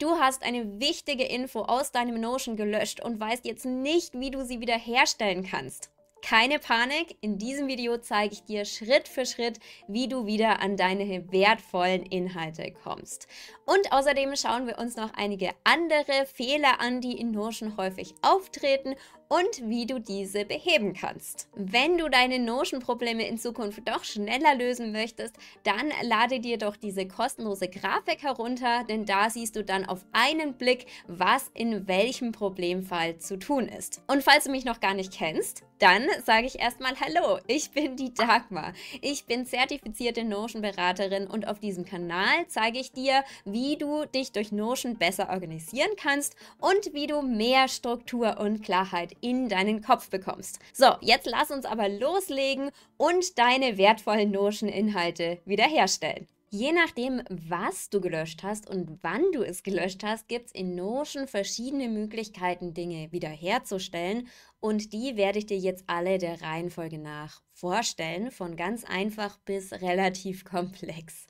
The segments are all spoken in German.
Du hast eine wichtige Info aus deinem Notion gelöscht und weißt jetzt nicht, wie du sie wiederherstellen kannst. Keine Panik, in diesem Video zeige ich dir Schritt für Schritt, wie du wieder an deine wertvollen Inhalte kommst. Und außerdem schauen wir uns noch einige andere Fehler an, die in Notion häufig auftreten und wie du diese beheben kannst. Wenn du deine Notion-Probleme in Zukunft doch schneller lösen möchtest, dann lade dir doch diese kostenlose Grafik herunter, denn da siehst du dann auf einen Blick, was in welchem Problemfall zu tun ist. Und falls du mich noch gar nicht kennst, dann sage ich erstmal Hallo, ich bin die Dagmar. Ich bin zertifizierte Notion-Beraterin und auf diesem Kanal zeige ich dir, wie du dich durch Notion besser organisieren kannst und wie du mehr Struktur und Klarheit in deinen Kopf bekommst. So, jetzt lass uns aber loslegen und deine wertvollen Notion-Inhalte wiederherstellen. Je nachdem, was du gelöscht hast und wann du es gelöscht hast, gibt es in Notion verschiedene Möglichkeiten, Dinge wiederherzustellen. Und die werde ich dir jetzt alle der Reihenfolge nach vorstellen, von ganz einfach bis relativ komplex.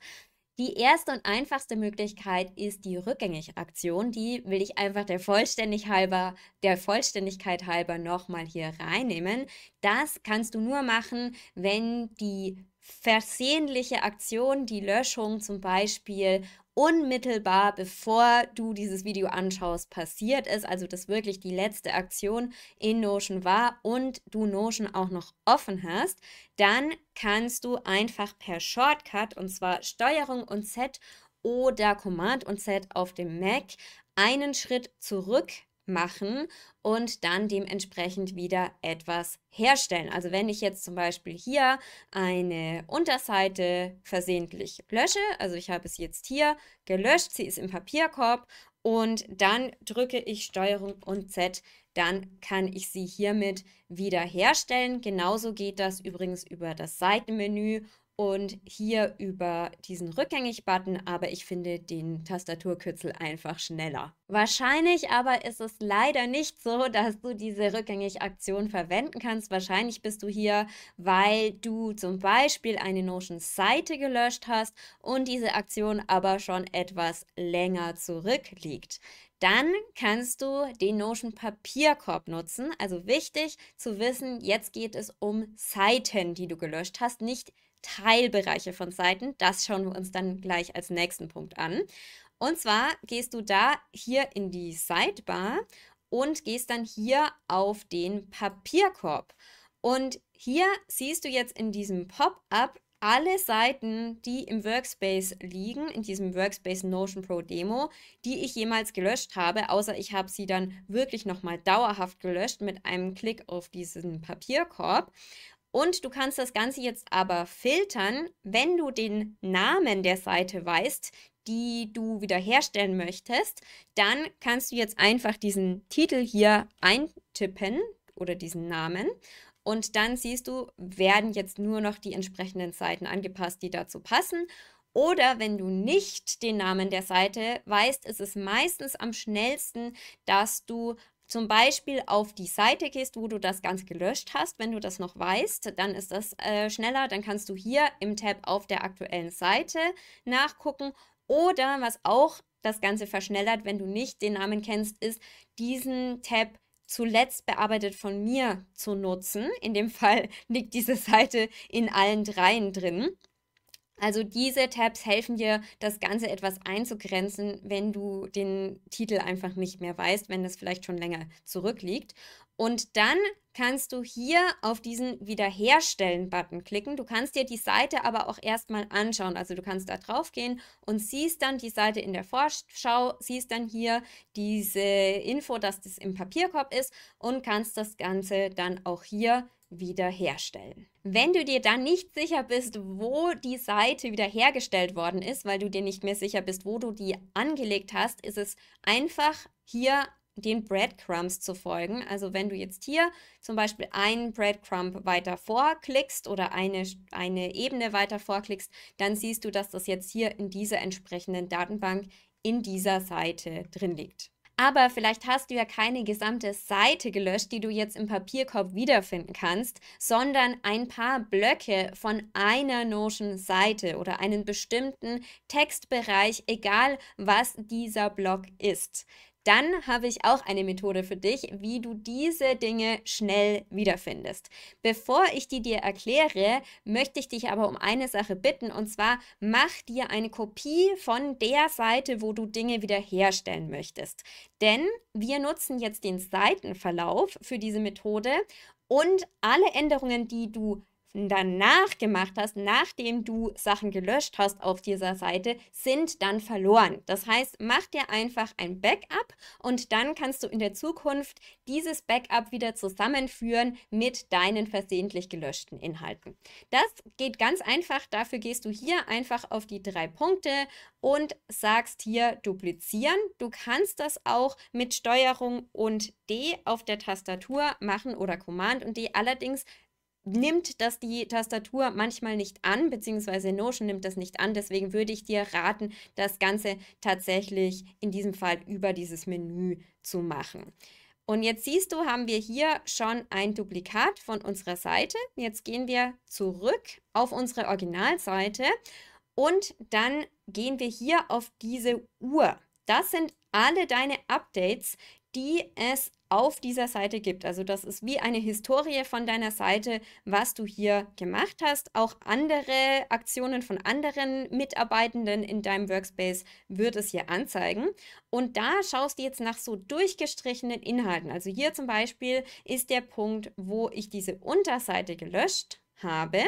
Die erste und einfachste Möglichkeit ist die Rückgängig-Aktion. Die will ich einfach der, Vollständig halber, der Vollständigkeit halber nochmal hier reinnehmen. Das kannst du nur machen, wenn die versehentliche Aktion, die Löschung zum Beispiel unmittelbar bevor du dieses Video anschaust, passiert ist, also dass wirklich die letzte Aktion in Notion war und du Notion auch noch offen hast, dann kannst du einfach per Shortcut, und zwar Steuerung und Z oder Command und Z auf dem Mac, einen Schritt zurück machen und dann dementsprechend wieder etwas herstellen. Also wenn ich jetzt zum Beispiel hier eine Unterseite versehentlich lösche, also ich habe es jetzt hier gelöscht, sie ist im Papierkorb und dann drücke ich Steuerung und Z, dann kann ich sie hiermit wieder herstellen. Genauso geht das übrigens über das Seitenmenü und hier über diesen Rückgängig-Button, aber ich finde den Tastaturkürzel einfach schneller. Wahrscheinlich aber ist es leider nicht so, dass du diese Rückgängig-Aktion verwenden kannst. Wahrscheinlich bist du hier, weil du zum Beispiel eine Notion-Seite gelöscht hast und diese Aktion aber schon etwas länger zurückliegt. Dann kannst du den Notion Papierkorb nutzen. Also wichtig zu wissen, jetzt geht es um Seiten, die du gelöscht hast, nicht Teilbereiche von Seiten. Das schauen wir uns mhm. dann gleich als nächsten Punkt an. Und zwar gehst du da hier in die Sidebar und gehst dann hier auf den Papierkorb. Und hier siehst du jetzt in diesem Pop-up alle Seiten, die im Workspace liegen, in diesem Workspace Notion Pro Demo, die ich jemals gelöscht habe, außer ich habe sie dann wirklich nochmal dauerhaft gelöscht mit einem Klick auf diesen Papierkorb. Und du kannst das Ganze jetzt aber filtern, wenn du den Namen der Seite weißt, die du wiederherstellen möchtest, dann kannst du jetzt einfach diesen Titel hier eintippen oder diesen Namen und dann siehst du, werden jetzt nur noch die entsprechenden Seiten angepasst, die dazu passen. Oder wenn du nicht den Namen der Seite weißt, ist es meistens am schnellsten, dass du zum Beispiel auf die Seite gehst, wo du das Ganze gelöscht hast, wenn du das noch weißt, dann ist das äh, schneller. Dann kannst du hier im Tab auf der aktuellen Seite nachgucken. Oder was auch das Ganze verschnellert, wenn du nicht den Namen kennst, ist diesen Tab zuletzt bearbeitet von mir zu nutzen. In dem Fall liegt diese Seite in allen dreien drin. Also diese Tabs helfen dir, das Ganze etwas einzugrenzen, wenn du den Titel einfach nicht mehr weißt, wenn das vielleicht schon länger zurückliegt. Und dann kannst du hier auf diesen Wiederherstellen-Button klicken. Du kannst dir die Seite aber auch erstmal anschauen. Also du kannst da drauf gehen und siehst dann die Seite in der Vorschau, siehst dann hier diese Info, dass das im Papierkorb ist und kannst das Ganze dann auch hier wiederherstellen. Wenn du dir dann nicht sicher bist, wo die Seite wiederhergestellt worden ist, weil du dir nicht mehr sicher bist, wo du die angelegt hast, ist es einfach hier den Breadcrumbs zu folgen. Also wenn du jetzt hier zum Beispiel einen Breadcrumb weiter vorklickst oder eine, eine Ebene weiter vorklickst, dann siehst du, dass das jetzt hier in dieser entsprechenden Datenbank in dieser Seite drin liegt. Aber vielleicht hast du ja keine gesamte Seite gelöscht, die du jetzt im Papierkorb wiederfinden kannst, sondern ein paar Blöcke von einer Notion-Seite oder einen bestimmten Textbereich, egal was dieser Block ist dann habe ich auch eine Methode für dich, wie du diese Dinge schnell wiederfindest. Bevor ich die dir erkläre, möchte ich dich aber um eine Sache bitten und zwar mach dir eine Kopie von der Seite, wo du Dinge wiederherstellen möchtest. Denn wir nutzen jetzt den Seitenverlauf für diese Methode und alle Änderungen, die du danach gemacht hast, nachdem du Sachen gelöscht hast auf dieser Seite, sind dann verloren. Das heißt, mach dir einfach ein Backup und dann kannst du in der Zukunft dieses Backup wieder zusammenführen mit deinen versehentlich gelöschten Inhalten. Das geht ganz einfach. Dafür gehst du hier einfach auf die drei Punkte und sagst hier duplizieren. Du kannst das auch mit Steuerung und D auf der Tastatur machen oder Command und D. Allerdings nimmt das die Tastatur manchmal nicht an, beziehungsweise Notion nimmt das nicht an. Deswegen würde ich dir raten, das Ganze tatsächlich in diesem Fall über dieses Menü zu machen. Und jetzt siehst du, haben wir hier schon ein Duplikat von unserer Seite. Jetzt gehen wir zurück auf unsere Originalseite und dann gehen wir hier auf diese Uhr. Das sind alle deine Updates, die es auf dieser Seite gibt. Also das ist wie eine Historie von deiner Seite, was du hier gemacht hast. Auch andere Aktionen von anderen Mitarbeitenden in deinem Workspace wird es hier anzeigen. Und da schaust du jetzt nach so durchgestrichenen Inhalten. Also hier zum Beispiel ist der Punkt, wo ich diese Unterseite gelöscht habe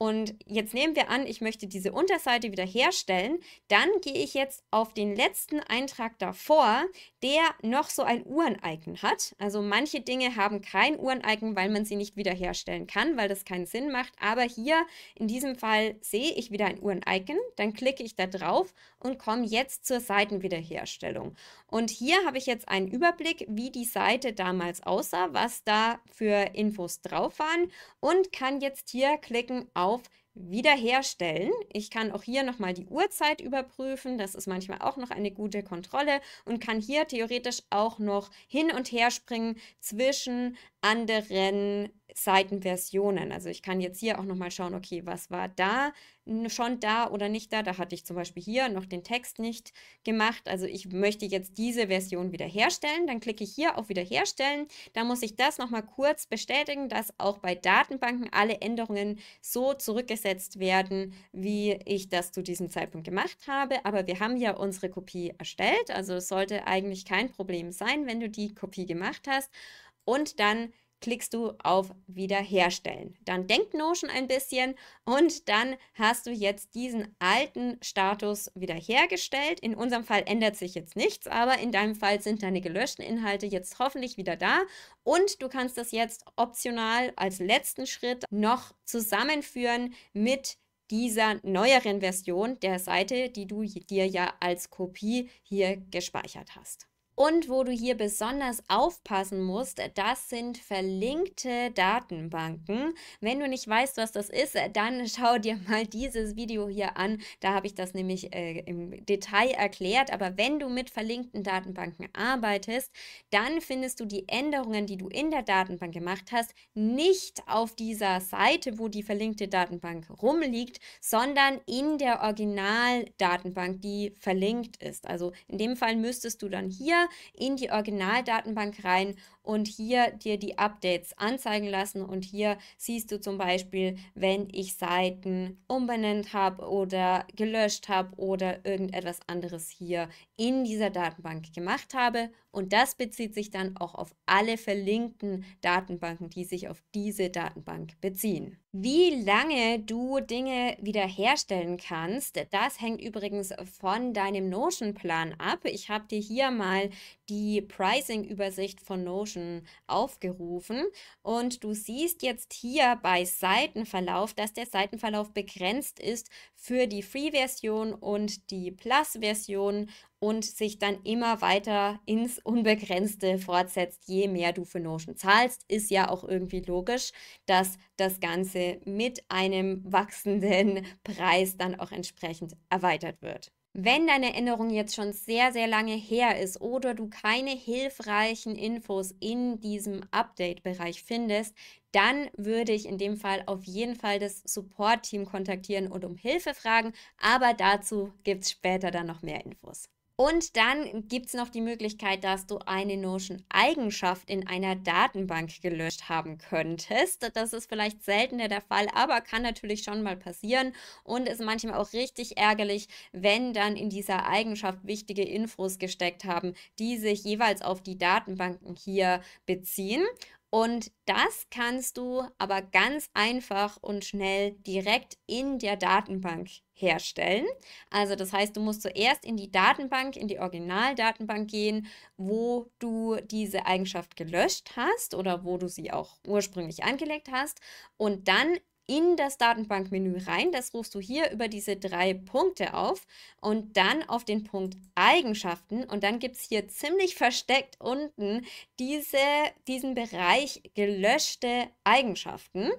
und jetzt nehmen wir an, ich möchte diese Unterseite wieder herstellen. Dann gehe ich jetzt auf den letzten Eintrag davor, der noch so ein Uhreneigen hat. Also manche Dinge haben kein Uhreneigen, weil man sie nicht wiederherstellen kann, weil das keinen Sinn macht. Aber hier in diesem Fall sehe ich wieder ein Uhreneigen, dann klicke ich da drauf und komme jetzt zur Seitenwiederherstellung. Und hier habe ich jetzt einen Überblick, wie die Seite damals aussah, was da für Infos drauf waren und kann jetzt hier klicken auf wiederherstellen. Ich kann auch hier nochmal die Uhrzeit überprüfen. Das ist manchmal auch noch eine gute Kontrolle und kann hier theoretisch auch noch hin und her springen zwischen anderen Seitenversionen. Also ich kann jetzt hier auch nochmal schauen, okay, was war da schon da oder nicht da. Da hatte ich zum Beispiel hier noch den Text nicht gemacht. Also ich möchte jetzt diese Version wiederherstellen. Dann klicke ich hier auf Wiederherstellen. Da muss ich das nochmal kurz bestätigen, dass auch bei Datenbanken alle Änderungen so zurückgesetzt werden, wie ich das zu diesem Zeitpunkt gemacht habe. Aber wir haben ja unsere Kopie erstellt. Also es sollte eigentlich kein Problem sein, wenn du die Kopie gemacht hast. Und dann klickst du auf Wiederherstellen. Dann denkt Notion ein bisschen und dann hast du jetzt diesen alten Status wiederhergestellt. In unserem Fall ändert sich jetzt nichts, aber in deinem Fall sind deine gelöschten Inhalte jetzt hoffentlich wieder da und du kannst das jetzt optional als letzten Schritt noch zusammenführen mit dieser neueren Version der Seite, die du dir ja als Kopie hier gespeichert hast. Und wo du hier besonders aufpassen musst, das sind verlinkte Datenbanken. Wenn du nicht weißt, was das ist, dann schau dir mal dieses Video hier an. Da habe ich das nämlich äh, im Detail erklärt. Aber wenn du mit verlinkten Datenbanken arbeitest, dann findest du die Änderungen, die du in der Datenbank gemacht hast, nicht auf dieser Seite, wo die verlinkte Datenbank rumliegt, sondern in der Originaldatenbank, die verlinkt ist. Also in dem Fall müsstest du dann hier in die Originaldatenbank rein und hier dir die Updates anzeigen lassen. Und hier siehst du zum Beispiel, wenn ich Seiten umbenannt habe oder gelöscht habe oder irgendetwas anderes hier in dieser Datenbank gemacht habe. Und das bezieht sich dann auch auf alle verlinkten Datenbanken, die sich auf diese Datenbank beziehen. Wie lange du Dinge wiederherstellen kannst, das hängt übrigens von deinem Notion-Plan ab. Ich habe dir hier mal die Pricing-Übersicht von Notion aufgerufen und du siehst jetzt hier bei Seitenverlauf, dass der Seitenverlauf begrenzt ist für die Free-Version und die Plus-Version und sich dann immer weiter ins Unbegrenzte fortsetzt, je mehr du für Notion zahlst, ist ja auch irgendwie logisch, dass das Ganze mit einem wachsenden Preis dann auch entsprechend erweitert wird. Wenn deine Erinnerung jetzt schon sehr, sehr lange her ist oder du keine hilfreichen Infos in diesem Update-Bereich findest, dann würde ich in dem Fall auf jeden Fall das Support-Team kontaktieren und um Hilfe fragen. Aber dazu gibt es später dann noch mehr Infos. Und dann gibt es noch die Möglichkeit, dass du eine Notion-Eigenschaft in einer Datenbank gelöscht haben könntest. Das ist vielleicht seltener der Fall, aber kann natürlich schon mal passieren und ist manchmal auch richtig ärgerlich, wenn dann in dieser Eigenschaft wichtige Infos gesteckt haben, die sich jeweils auf die Datenbanken hier beziehen. Und das kannst du aber ganz einfach und schnell direkt in der Datenbank herstellen. Also das heißt, du musst zuerst in die Datenbank, in die Originaldatenbank gehen, wo du diese Eigenschaft gelöscht hast oder wo du sie auch ursprünglich angelegt hast und dann in das Datenbankmenü rein. Das rufst du hier über diese drei Punkte auf und dann auf den Punkt Eigenschaften. Und dann gibt es hier ziemlich versteckt unten diese, diesen Bereich gelöschte Eigenschaften.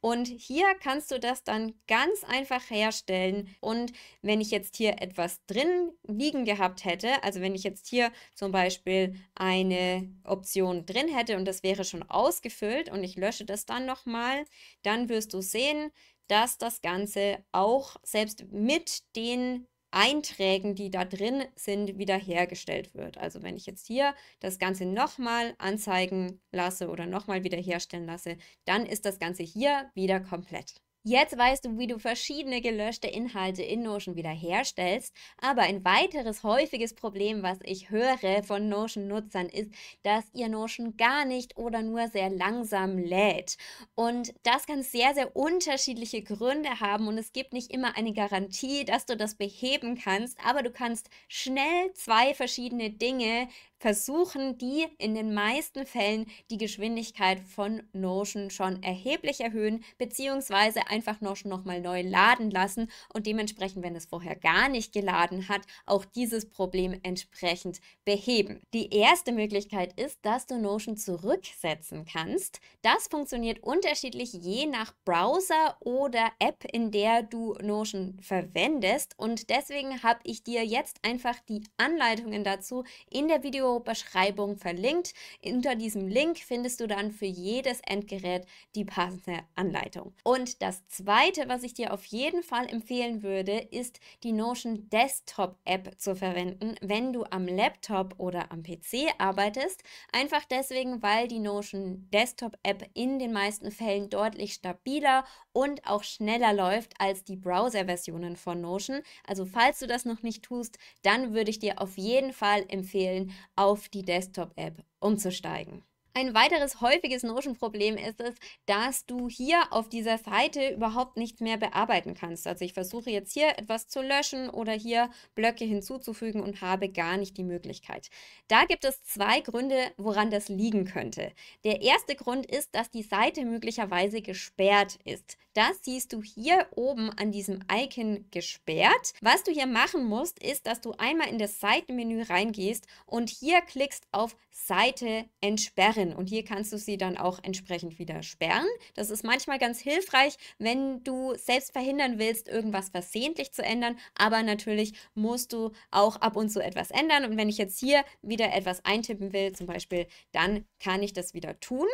Und hier kannst du das dann ganz einfach herstellen. Und wenn ich jetzt hier etwas drin liegen gehabt hätte, also wenn ich jetzt hier zum Beispiel eine Option drin hätte und das wäre schon ausgefüllt und ich lösche das dann nochmal, dann wirst du sehen, dass das Ganze auch selbst mit den Einträgen, die da drin sind, wiederhergestellt wird. Also wenn ich jetzt hier das Ganze nochmal anzeigen lasse oder nochmal wiederherstellen lasse, dann ist das Ganze hier wieder komplett. Jetzt weißt du, wie du verschiedene gelöschte Inhalte in Notion wiederherstellst. Aber ein weiteres häufiges Problem, was ich höre von Notion-Nutzern, ist, dass ihr Notion gar nicht oder nur sehr langsam lädt. Und das kann sehr, sehr unterschiedliche Gründe haben und es gibt nicht immer eine Garantie, dass du das beheben kannst, aber du kannst schnell zwei verschiedene Dinge versuchen die in den meisten Fällen die Geschwindigkeit von Notion schon erheblich erhöhen, beziehungsweise einfach Notion nochmal neu laden lassen und dementsprechend, wenn es vorher gar nicht geladen hat, auch dieses Problem entsprechend beheben. Die erste Möglichkeit ist, dass du Notion zurücksetzen kannst. Das funktioniert unterschiedlich je nach Browser oder App, in der du Notion verwendest und deswegen habe ich dir jetzt einfach die Anleitungen dazu in der Video Videobeschreibung verlinkt. Unter diesem Link findest du dann für jedes Endgerät die passende Anleitung. Und das zweite, was ich dir auf jeden Fall empfehlen würde, ist die Notion Desktop App zu verwenden, wenn du am Laptop oder am PC arbeitest. Einfach deswegen, weil die Notion Desktop App in den meisten Fällen deutlich stabiler und auch schneller läuft als die Browser-Versionen von Notion. Also falls du das noch nicht tust, dann würde ich dir auf jeden Fall empfehlen, auf die Desktop-App umzusteigen. Ein weiteres häufiges Notion-Problem ist es, dass du hier auf dieser Seite überhaupt nichts mehr bearbeiten kannst. Also ich versuche jetzt hier etwas zu löschen oder hier Blöcke hinzuzufügen und habe gar nicht die Möglichkeit. Da gibt es zwei Gründe, woran das liegen könnte. Der erste Grund ist, dass die Seite möglicherweise gesperrt ist. Das siehst du hier oben an diesem Icon gesperrt. Was du hier machen musst, ist, dass du einmal in das Seitenmenü reingehst und hier klickst auf Seite entsperren. Und hier kannst du sie dann auch entsprechend wieder sperren. Das ist manchmal ganz hilfreich, wenn du selbst verhindern willst, irgendwas versehentlich zu ändern. Aber natürlich musst du auch ab und zu etwas ändern. Und wenn ich jetzt hier wieder etwas eintippen will, zum Beispiel, dann kann ich das wieder tun.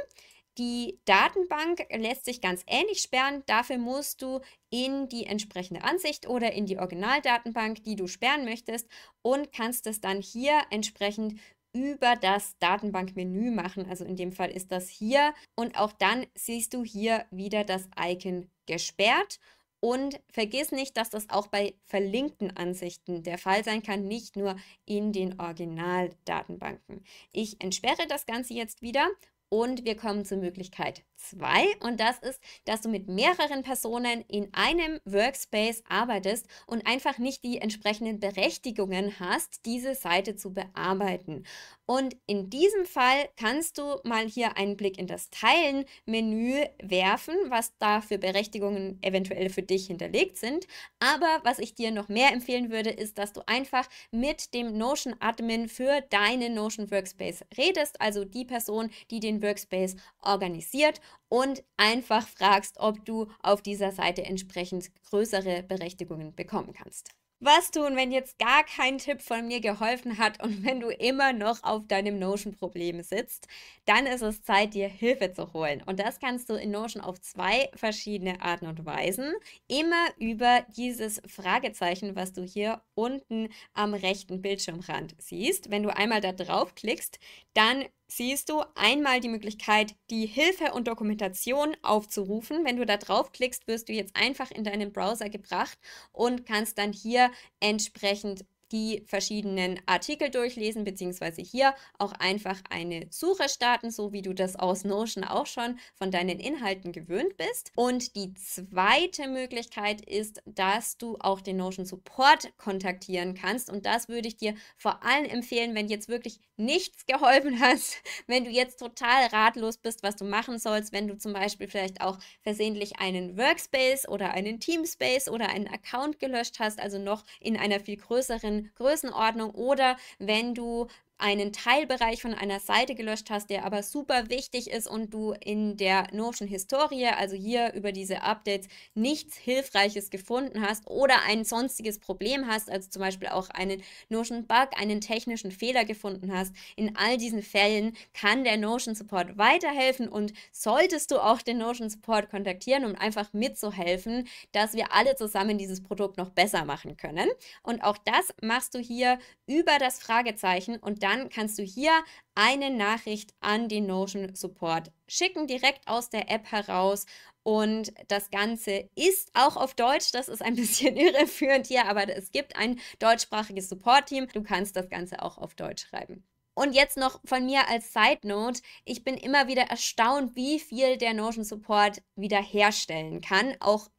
Die Datenbank lässt sich ganz ähnlich sperren. Dafür musst du in die entsprechende Ansicht oder in die Originaldatenbank, die du sperren möchtest, und kannst es dann hier entsprechend über das Datenbankmenü machen. Also in dem Fall ist das hier. Und auch dann siehst du hier wieder das Icon gesperrt. Und vergiss nicht, dass das auch bei verlinkten Ansichten der Fall sein kann, nicht nur in den Originaldatenbanken. Ich entsperre das Ganze jetzt wieder und wir kommen zur Möglichkeit 2 und das ist, dass du mit mehreren Personen in einem Workspace arbeitest und einfach nicht die entsprechenden Berechtigungen hast, diese Seite zu bearbeiten. Und in diesem Fall kannst du mal hier einen Blick in das Teilen-Menü werfen, was da für Berechtigungen eventuell für dich hinterlegt sind. Aber was ich dir noch mehr empfehlen würde, ist, dass du einfach mit dem Notion-Admin für deinen Notion Workspace redest, also die Person, die den den Workspace organisiert und einfach fragst, ob du auf dieser Seite entsprechend größere Berechtigungen bekommen kannst. Was tun, wenn jetzt gar kein Tipp von mir geholfen hat und wenn du immer noch auf deinem Notion-Problem sitzt? Dann ist es Zeit, dir Hilfe zu holen. Und das kannst du in Notion auf zwei verschiedene Arten und Weisen. Immer über dieses Fragezeichen, was du hier unten am rechten Bildschirmrand siehst. Wenn du einmal da draufklickst, dann siehst du einmal die Möglichkeit, die Hilfe und Dokumentation aufzurufen. Wenn du da draufklickst, wirst du jetzt einfach in deinen Browser gebracht und kannst dann hier entsprechend die verschiedenen Artikel durchlesen, beziehungsweise hier auch einfach eine Suche starten, so wie du das aus Notion auch schon von deinen Inhalten gewöhnt bist. Und die zweite Möglichkeit ist, dass du auch den Notion Support kontaktieren kannst. Und das würde ich dir vor allem empfehlen, wenn jetzt wirklich nichts geholfen hast, wenn du jetzt total ratlos bist, was du machen sollst, wenn du zum Beispiel vielleicht auch versehentlich einen Workspace oder einen Teamspace oder einen Account gelöscht hast, also noch in einer viel größeren Größenordnung oder wenn du einen Teilbereich von einer Seite gelöscht hast, der aber super wichtig ist und du in der Notion-Historie, also hier über diese Updates, nichts Hilfreiches gefunden hast oder ein sonstiges Problem hast, also zum Beispiel auch einen Notion-Bug, einen technischen Fehler gefunden hast. In all diesen Fällen kann der Notion-Support weiterhelfen und solltest du auch den Notion-Support kontaktieren, um einfach mitzuhelfen, dass wir alle zusammen dieses Produkt noch besser machen können. Und auch das machst du hier über das Fragezeichen und dann kannst du hier eine Nachricht an den Notion Support schicken, direkt aus der App heraus. Und das Ganze ist auch auf Deutsch. Das ist ein bisschen irreführend hier, aber es gibt ein deutschsprachiges Support-Team. Du kannst das Ganze auch auf Deutsch schreiben. Und jetzt noch von mir als Side Note. Ich bin immer wieder erstaunt, wie viel der Notion Support wiederherstellen kann. Auch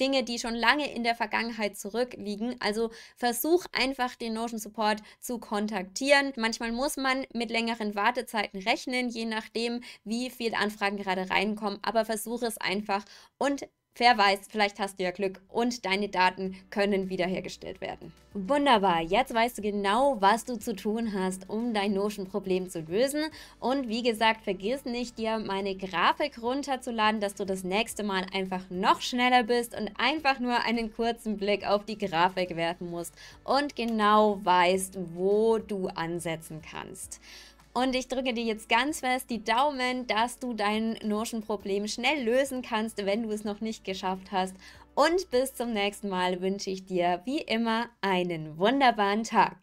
Dinge, die schon lange in der Vergangenheit zurückliegen. Also versuch einfach den Notion Support zu kontaktieren. Manchmal muss man mit längeren Wartezeiten rechnen, je nachdem, wie viele Anfragen gerade reinkommen, aber versuche es einfach und Wer weiß, vielleicht hast du ja Glück und deine Daten können wiederhergestellt werden. Wunderbar, jetzt weißt du genau, was du zu tun hast, um dein Notion-Problem zu lösen. Und wie gesagt, vergiss nicht, dir meine Grafik runterzuladen, dass du das nächste Mal einfach noch schneller bist und einfach nur einen kurzen Blick auf die Grafik werfen musst und genau weißt, wo du ansetzen kannst. Und ich drücke dir jetzt ganz fest die Daumen, dass du dein Notion-Problem schnell lösen kannst, wenn du es noch nicht geschafft hast. Und bis zum nächsten Mal wünsche ich dir wie immer einen wunderbaren Tag.